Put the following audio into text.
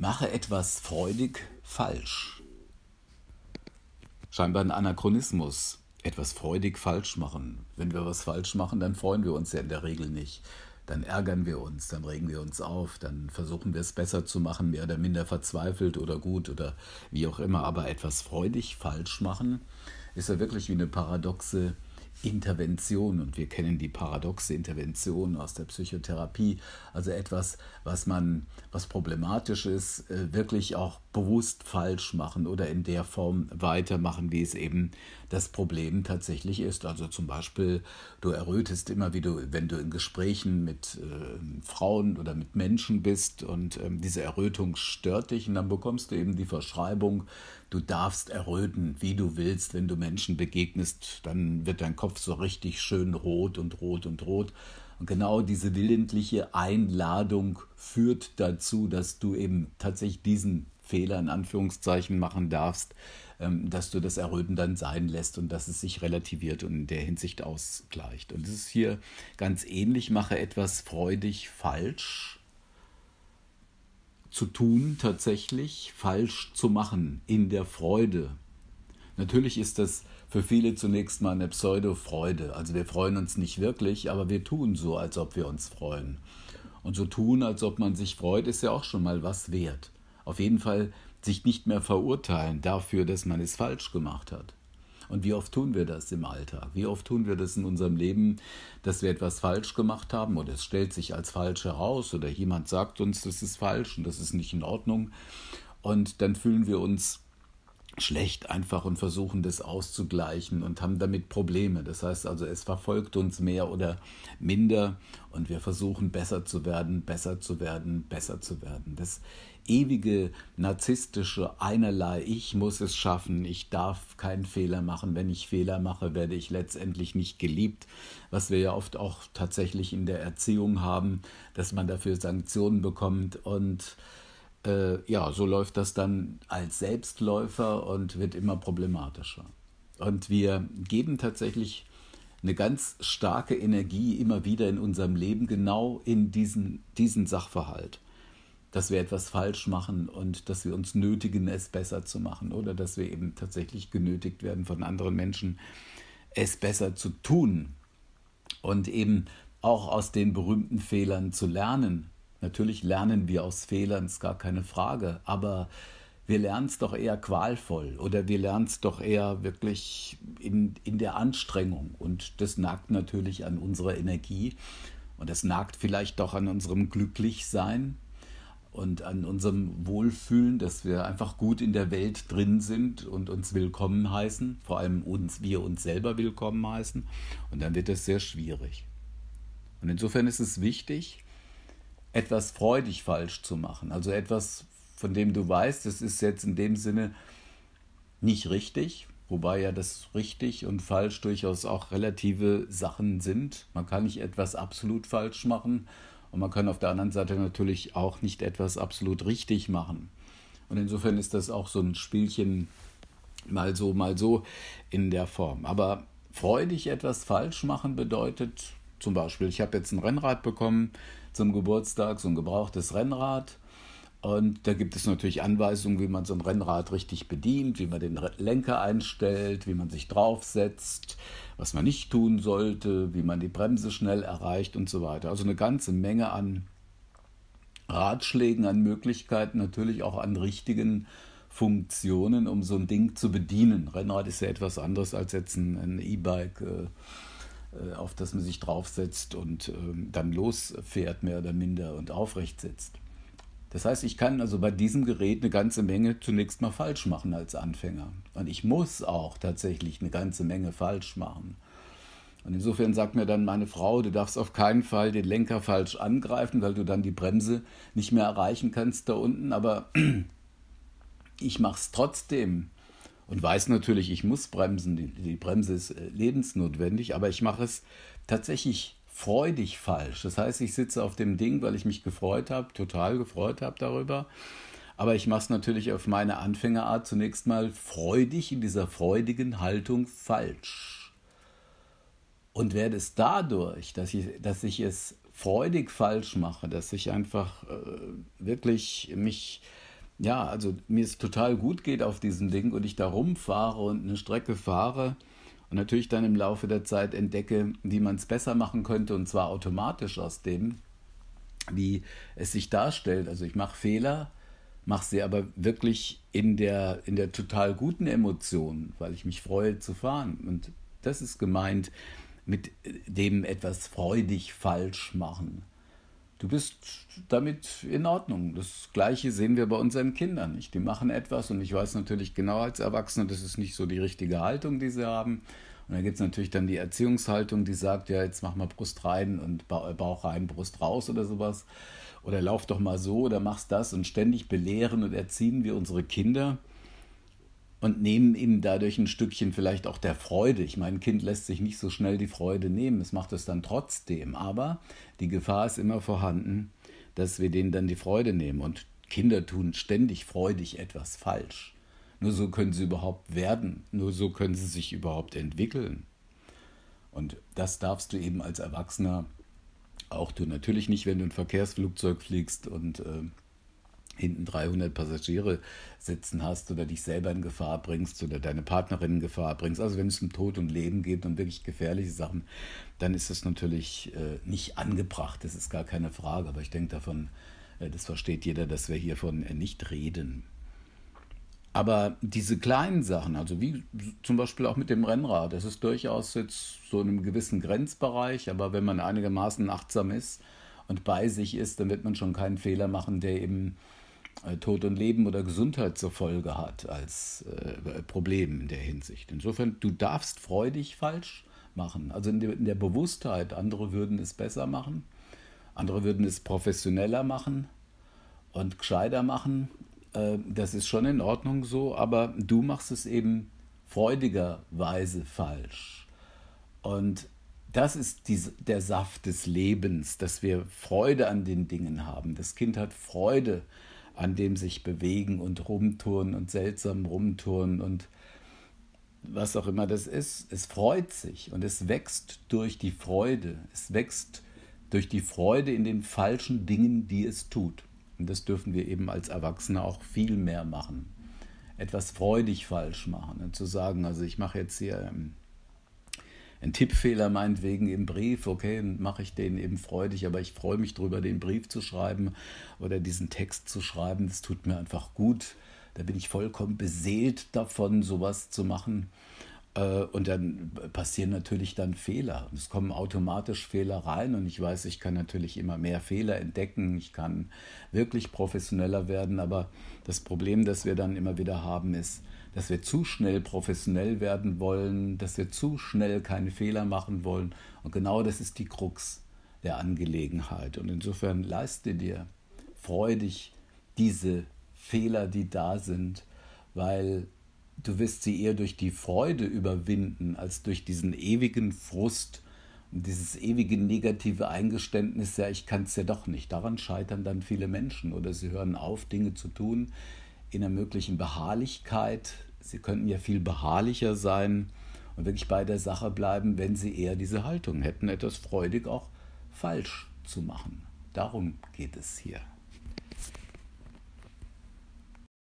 Mache etwas freudig falsch. Scheinbar ein Anachronismus. Etwas freudig falsch machen. Wenn wir was falsch machen, dann freuen wir uns ja in der Regel nicht. Dann ärgern wir uns, dann regen wir uns auf, dann versuchen wir es besser zu machen, mehr oder minder verzweifelt oder gut oder wie auch immer. Aber etwas freudig falsch machen ist ja wirklich wie eine paradoxe Intervention und wir kennen die paradoxe Intervention aus der Psychotherapie, also etwas, was man, was problematisch ist, äh, wirklich auch bewusst falsch machen oder in der Form weitermachen, wie es eben das Problem tatsächlich ist. Also zum Beispiel, du errötest immer, wie du, wenn du in Gesprächen mit äh, Frauen oder mit Menschen bist und ähm, diese Errötung stört dich und dann bekommst du eben die Verschreibung, du darfst erröten, wie du willst, wenn du Menschen begegnest, dann wird dein Kopf so richtig schön rot und rot und rot. Und genau diese willentliche Einladung führt dazu, dass du eben tatsächlich diesen Fehler in Anführungszeichen machen darfst, ähm, dass du das Erröten dann sein lässt und dass es sich relativiert und in der Hinsicht ausgleicht. Und es ist hier ganz ähnlich, mache etwas freudig falsch zu tun, tatsächlich falsch zu machen in der Freude. Natürlich ist das für viele zunächst mal eine Pseudo-Freude. Also wir freuen uns nicht wirklich, aber wir tun so, als ob wir uns freuen. Und so tun, als ob man sich freut, ist ja auch schon mal was wert auf jeden Fall sich nicht mehr verurteilen dafür, dass man es falsch gemacht hat. Und wie oft tun wir das im Alltag? Wie oft tun wir das in unserem Leben, dass wir etwas falsch gemacht haben oder es stellt sich als falsch heraus oder jemand sagt uns, das ist falsch und das ist nicht in Ordnung. Und dann fühlen wir uns schlecht einfach und versuchen das auszugleichen und haben damit Probleme. Das heißt also, es verfolgt uns mehr oder minder und wir versuchen besser zu werden, besser zu werden, besser zu werden. Das ewige narzisstische einerlei, ich muss es schaffen, ich darf keinen Fehler machen, wenn ich Fehler mache, werde ich letztendlich nicht geliebt, was wir ja oft auch tatsächlich in der Erziehung haben, dass man dafür Sanktionen bekommt und äh, ja, so läuft das dann als Selbstläufer und wird immer problematischer. Und wir geben tatsächlich eine ganz starke Energie immer wieder in unserem Leben genau in diesen, diesen Sachverhalt. Dass wir etwas falsch machen und dass wir uns nötigen, es besser zu machen oder dass wir eben tatsächlich genötigt werden von anderen Menschen, es besser zu tun und eben auch aus den berühmten Fehlern zu lernen, Natürlich lernen wir aus Fehlern, ist gar keine Frage, aber wir lernen es doch eher qualvoll oder wir lernen es doch eher wirklich in, in der Anstrengung. Und das nagt natürlich an unserer Energie und das nagt vielleicht doch an unserem Glücklichsein und an unserem Wohlfühlen, dass wir einfach gut in der Welt drin sind und uns willkommen heißen, vor allem uns, wir uns selber willkommen heißen. Und dann wird das sehr schwierig. Und insofern ist es wichtig, etwas freudig falsch zu machen. Also etwas, von dem du weißt, es ist jetzt in dem Sinne nicht richtig, wobei ja das richtig und falsch durchaus auch relative Sachen sind. Man kann nicht etwas absolut falsch machen und man kann auf der anderen Seite natürlich auch nicht etwas absolut richtig machen. Und insofern ist das auch so ein Spielchen mal so, mal so in der Form. Aber freudig etwas falsch machen bedeutet zum Beispiel, ich habe jetzt ein Rennrad bekommen, zum Geburtstag so ein gebrauchtes Rennrad. Und da gibt es natürlich Anweisungen, wie man so ein Rennrad richtig bedient, wie man den Lenker einstellt, wie man sich draufsetzt, was man nicht tun sollte, wie man die Bremse schnell erreicht und so weiter. Also eine ganze Menge an Ratschlägen, an Möglichkeiten, natürlich auch an richtigen Funktionen, um so ein Ding zu bedienen. Rennrad ist ja etwas anderes als jetzt ein E-Bike. Äh, äh, auf das man sich draufsetzt und ähm, dann losfährt, mehr oder minder, und aufrecht sitzt. Das heißt, ich kann also bei diesem Gerät eine ganze Menge zunächst mal falsch machen als Anfänger. Und ich muss auch tatsächlich eine ganze Menge falsch machen. Und insofern sagt mir dann meine Frau, du darfst auf keinen Fall den Lenker falsch angreifen, weil du dann die Bremse nicht mehr erreichen kannst da unten. Aber ich mache es trotzdem und weiß natürlich, ich muss bremsen, die, die Bremse ist äh, lebensnotwendig, aber ich mache es tatsächlich freudig falsch. Das heißt, ich sitze auf dem Ding, weil ich mich gefreut habe, total gefreut habe darüber. Aber ich mache es natürlich auf meine Anfängerart zunächst mal freudig in dieser freudigen Haltung falsch. Und werde es dadurch, dass ich, dass ich es freudig falsch mache, dass ich einfach äh, wirklich mich ja, also mir es total gut geht auf diesem Ding und ich da rumfahre und eine Strecke fahre und natürlich dann im Laufe der Zeit entdecke, wie man es besser machen könnte und zwar automatisch aus dem, wie es sich darstellt. Also ich mache Fehler, mache sie aber wirklich in der, in der total guten Emotion, weil ich mich freue zu fahren. Und das ist gemeint mit dem etwas freudig falsch machen du bist damit in Ordnung. Das Gleiche sehen wir bei unseren Kindern nicht. Die machen etwas und ich weiß natürlich genau als Erwachsener, das ist nicht so die richtige Haltung, die sie haben. Und da gibt es natürlich dann die Erziehungshaltung, die sagt, ja, jetzt mach mal Brust rein und Bauch rein, Brust raus oder sowas. Oder lauf doch mal so oder machst das und ständig belehren und erziehen wir unsere Kinder und nehmen ihm dadurch ein Stückchen vielleicht auch der Freude. Ich meine, ein Kind lässt sich nicht so schnell die Freude nehmen, es macht es dann trotzdem, aber die Gefahr ist immer vorhanden, dass wir denen dann die Freude nehmen und Kinder tun ständig freudig etwas falsch. Nur so können sie überhaupt werden, nur so können sie sich überhaupt entwickeln. Und das darfst du eben als Erwachsener auch tun. Natürlich nicht, wenn du ein Verkehrsflugzeug fliegst und äh, hinten 300 Passagiere sitzen hast oder dich selber in Gefahr bringst oder deine Partnerin in Gefahr bringst. Also wenn es um Tod und Leben geht und wirklich gefährliche Sachen, dann ist das natürlich äh, nicht angebracht. Das ist gar keine Frage. Aber ich denke davon, äh, das versteht jeder, dass wir hiervon äh, nicht reden. Aber diese kleinen Sachen, also wie zum Beispiel auch mit dem Rennrad, das ist durchaus jetzt so in einem gewissen Grenzbereich, aber wenn man einigermaßen achtsam ist und bei sich ist, dann wird man schon keinen Fehler machen, der eben äh, Tod und Leben oder Gesundheit zur Folge hat als äh, äh, Problem in der Hinsicht. Insofern, du darfst freudig falsch machen. Also in der, in der Bewusstheit, andere würden es besser machen, andere würden es professioneller machen und gescheiter machen. Äh, das ist schon in Ordnung so, aber du machst es eben freudigerweise falsch. Und das ist die, der Saft des Lebens, dass wir Freude an den Dingen haben. Das Kind hat Freude an dem sich bewegen und rumtouren und seltsam rumtouren und was auch immer das ist. Es freut sich und es wächst durch die Freude. Es wächst durch die Freude in den falschen Dingen, die es tut. Und das dürfen wir eben als Erwachsene auch viel mehr machen. Etwas freudig falsch machen und zu sagen, also ich mache jetzt hier ähm, ein Tippfehler meinetwegen im Brief, okay, dann mache ich den eben freudig, aber ich freue mich drüber, den Brief zu schreiben oder diesen Text zu schreiben. Das tut mir einfach gut. Da bin ich vollkommen beseelt davon, sowas zu machen. Äh, und dann passieren natürlich dann Fehler. Es kommen automatisch Fehler rein und ich weiß, ich kann natürlich immer mehr Fehler entdecken. Ich kann wirklich professioneller werden, aber das Problem, das wir dann immer wieder haben, ist, dass wir zu schnell professionell werden wollen, dass wir zu schnell keine Fehler machen wollen. Und genau das ist die Krux der Angelegenheit. Und insofern leiste dir freudig diese Fehler, die da sind, weil du wirst sie eher durch die Freude überwinden, als durch diesen ewigen Frust und dieses ewige negative Eingeständnis, ja, ich kann es ja doch nicht. Daran scheitern dann viele Menschen oder sie hören auf, Dinge zu tun, in einer möglichen Beharrlichkeit. Sie könnten ja viel beharrlicher sein und wirklich bei der Sache bleiben, wenn sie eher diese Haltung hätten, etwas freudig auch falsch zu machen. Darum geht es hier.